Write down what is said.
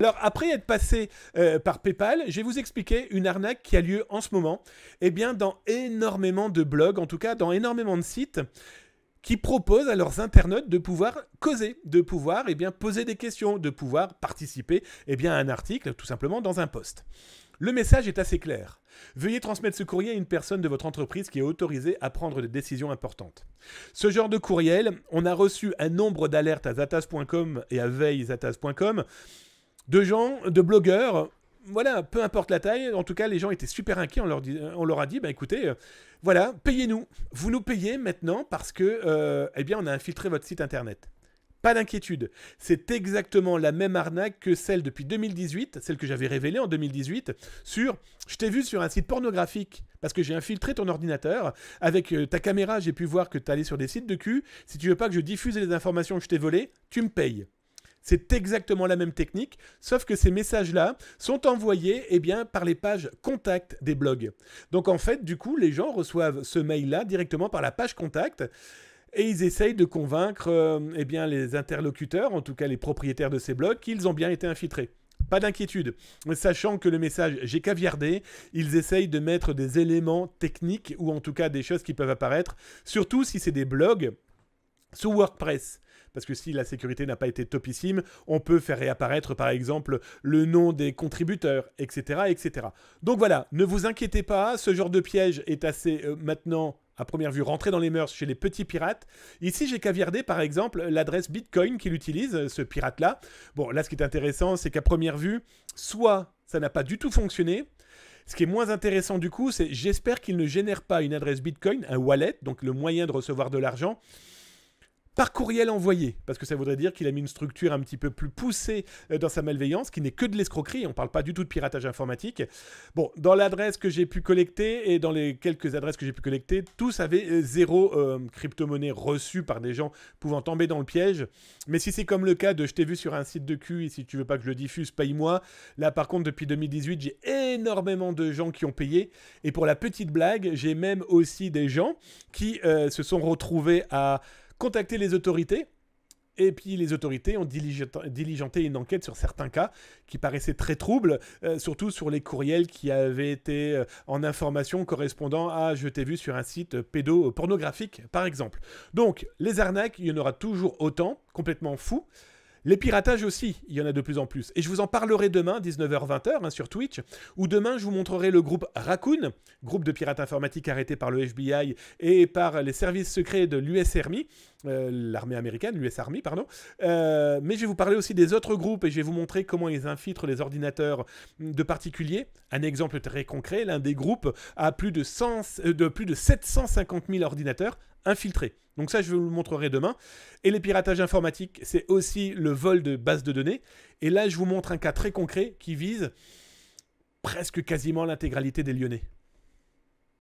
Alors après être passé euh, par PayPal, je vais vous expliquer une arnaque qui a lieu en ce moment, et eh bien dans énormément de blogs, en tout cas dans énormément de sites qui proposent à leurs internautes de pouvoir causer, de pouvoir eh bien poser des questions, de pouvoir participer et eh bien à un article tout simplement dans un post. Le message est assez clair. Veuillez transmettre ce courrier à une personne de votre entreprise qui est autorisée à prendre des décisions importantes. Ce genre de courriel, on a reçu un nombre d'alertes à zatas.com et à veillezatas.com de gens, de blogueurs, voilà, peu importe la taille, en tout cas, les gens étaient super inquiets. On leur, euh, a dit, bah, écoutez, euh, voilà, payez-nous. Vous nous payez maintenant parce que, euh, eh bien, on a infiltré votre site internet. Pas d'inquiétude. C'est exactement la même arnaque que celle depuis 2018, celle que j'avais révélée en 2018, sur je t'ai vu sur un site pornographique parce que j'ai infiltré ton ordinateur. Avec ta caméra, j'ai pu voir que tu allais sur des sites de cul. Si tu veux pas que je diffuse les informations que je t'ai volées, tu me payes. C'est exactement la même technique, sauf que ces messages-là sont envoyés eh bien, par les pages contact des blogs. Donc en fait, du coup, les gens reçoivent ce mail-là directement par la page contact et ils essayent de convaincre euh, eh bien, les interlocuteurs, en tout cas les propriétaires de ces blogs, qu'ils ont bien été infiltrés. Pas d'inquiétude, sachant que le message j'ai caviardé, ils essayent de mettre des éléments techniques ou en tout cas des choses qui peuvent apparaître, surtout si c'est des blogs sous WordPress parce que si la sécurité n'a pas été topissime, on peut faire réapparaître par exemple le nom des contributeurs, etc. etc. Donc voilà, ne vous inquiétez pas, ce genre de piège est assez euh, maintenant à première vue rentré dans les mœurs chez les petits pirates. Ici, j'ai caviardé par exemple l'adresse Bitcoin qu'il utilise, euh, ce pirate-là. Bon, là, ce qui est intéressant, c'est qu'à première vue, soit ça n'a pas du tout fonctionné. Ce qui est moins intéressant du coup, c'est j'espère qu'il ne génère pas une adresse Bitcoin, un wallet, donc le moyen de recevoir de l'argent, par courriel envoyé, parce que ça voudrait dire qu'il a mis une structure un petit peu plus poussée euh, dans sa malveillance, qui n'est que de l'escroquerie, on ne parle pas du tout de piratage informatique. Bon, dans l'adresse que j'ai pu collecter et dans les quelques adresses que j'ai pu collecter, tous avaient euh, zéro euh, crypto-monnaie reçue par des gens pouvant tomber dans le piège. Mais si c'est comme le cas de je t'ai vu sur un site de cul et si tu veux pas que je le diffuse, paye-moi. Là, par contre, depuis 2018, j'ai énormément de gens qui ont payé. Et pour la petite blague, j'ai même aussi des gens qui se sont retrouvés à contacté les autorités. Et puis les autorités ont diligenté une enquête sur certains cas qui paraissaient très troubles, euh, surtout sur les courriels qui avaient été euh, en information correspondant à je t'ai vu sur un site pédopornographique par exemple. Donc les arnaques, il y en aura toujours autant, complètement fou. Les piratages aussi, il y en a de plus en plus. Et je vous en parlerai demain, 19h-20h, hein, sur Twitch, où demain je vous montrerai le groupe Raccoon, groupe de pirates informatiques arrêté par le FBI et par les services secrets de l'US Army, euh, l'armée américaine, l'US pardon. Euh, mais je vais vous parler aussi des autres groupes et je vais vous montrer comment ils infiltrent les ordinateurs mm, de particuliers. Un exemple très concret, l'un des groupes a plus de, euh, de, plus de 750 000 ordinateurs Infiltré. Donc ça, je vous le montrerai demain. Et les piratages informatiques, c'est aussi le vol de bases de données. Et là, je vous montre un cas très concret qui vise presque quasiment l'intégralité des Lyonnais.